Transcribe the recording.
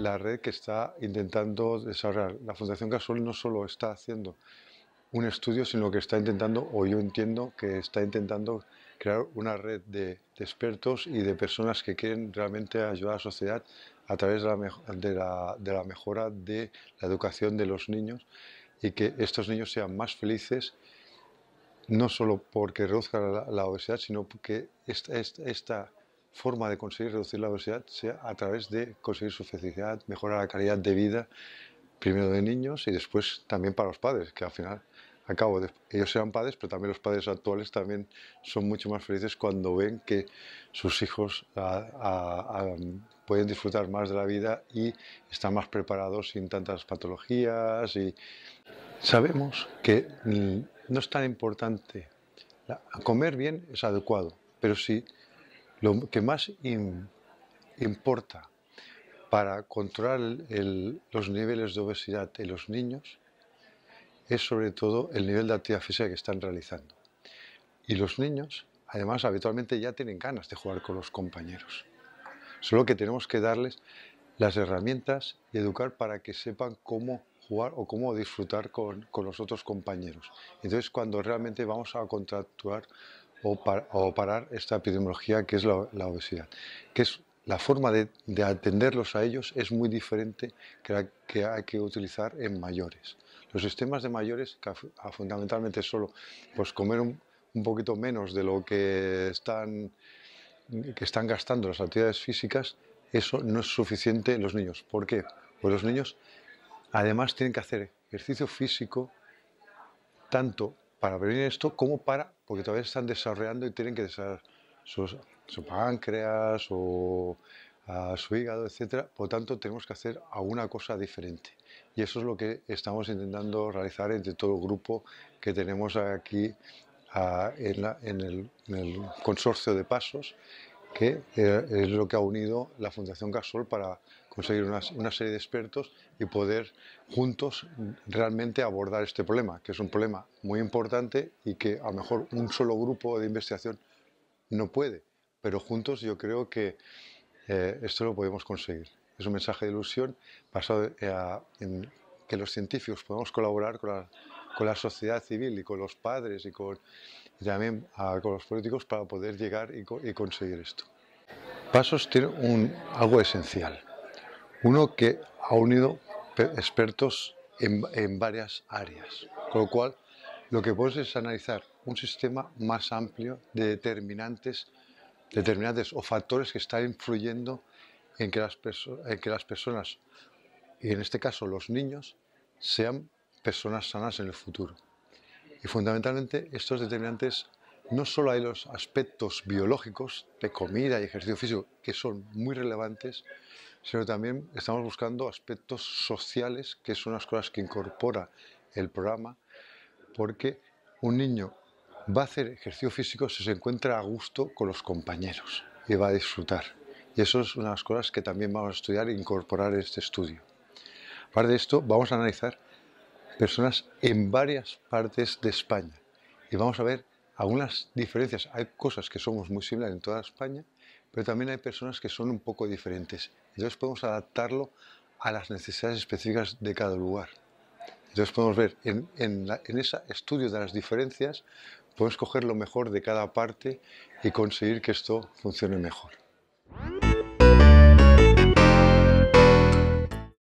la red que está intentando desarrollar. La Fundación Casual no solo está haciendo un estudio, sino que está intentando, o yo entiendo que está intentando crear una red de, expertos y de personas que quieren realmente ayudar a la sociedad a través de la, de la, mejora de la educación de los niños y que estos niños sean más felices no solo porque reduzca la, la obesidad, sino porque esta, esta, esta, forma de conseguir reducir la obesidad sea a través de conseguir su felicidad, mejorar la calidad de vida, primero de niños y después también para los padres, que al final, acabo de, ellos sean padres, pero también los padres actuales también son mucho más felices cuando ven que sus hijos pueden disfrutar más de la vida y están más preparados sin tantas patologías. Y sabemos que no es tan importante. Comer bien es adecuado, pero si lo que más importa para controlar los niveles de obesidad en los niños es sobre todo el nivel de actividad física que están realizando. Y los niños, además, habitualmente ya tienen ganas de jugar con los compañeros. Solo que tenemos que darles las herramientas y educar para que sepan cómo jugar o cómo disfrutar con, los otros compañeros. Entonces, cuando realmente vamos a contractuar o, parar esta epidemiología que es la, obesidad, que es la forma de, atenderlos a ellos es muy diferente que la que hay que utilizar en mayores. Los sistemas de mayores, que fundamentalmente ah, es fundamentalmente solo pues comer un, poquito menos de lo que están, que están gastando las actividades físicas, eso no es suficiente en los niños. ¿Por qué? Pues los niños además tienen que hacer ejercicio físico tanto para prevenir esto ¿cómo para, porque todavía están desarrollando y tienen que desarrollar sus, su páncreas o su hígado, etc. Por lo tanto, tenemos que hacer alguna cosa diferente. Y eso es lo que estamos intentando realizar entre todo el grupo que tenemos aquí en, el, consorcio de pasos que eh, es lo que ha unido la Fundación Gasol para conseguir una, serie de expertos y poder juntos realmente abordar este problema, que es un problema muy importante y que a lo mejor un solo grupo de investigación no puede, pero juntos yo creo que eh, esto lo podemos conseguir. Es un mensaje de ilusión basado eh, en que los científicos podemos colaborar con la con la sociedad civil y con los padres y, con, también con los políticos para poder llegar y, conseguir esto. Pasos tiene un, algo esencial. Uno que ha unido expertos en, varias áreas, con lo cual lo que puedes es analizar un sistema más amplio de determinantes, determinantes o factores que están influyendo en que las, en que las personas, y en este caso los niños, sean personas sanas en el futuro. Y fundamentalmente estos determinantes no solo hay los aspectos biológicos de comida y ejercicio físico que son muy relevantes, sino también estamos buscando aspectos sociales, que son las cosas que incorpora el programa, porque un niño va a hacer ejercicio físico si se encuentra a gusto con los compañeros y va a disfrutar. Y eso es una de las cosas que también vamos a estudiar e incorporar en este estudio. Aparte de esto, vamos a analizar personas en varias partes de España. Y vamos a ver algunas diferencias. Hay cosas que somos muy similares en toda España, pero también hay personas que son un poco diferentes. Entonces podemos adaptarlo a las necesidades específicas de cada lugar. Entonces podemos ver en, en, en ese estudio de las diferencias, podemos coger lo mejor de cada parte y conseguir que esto funcione mejor.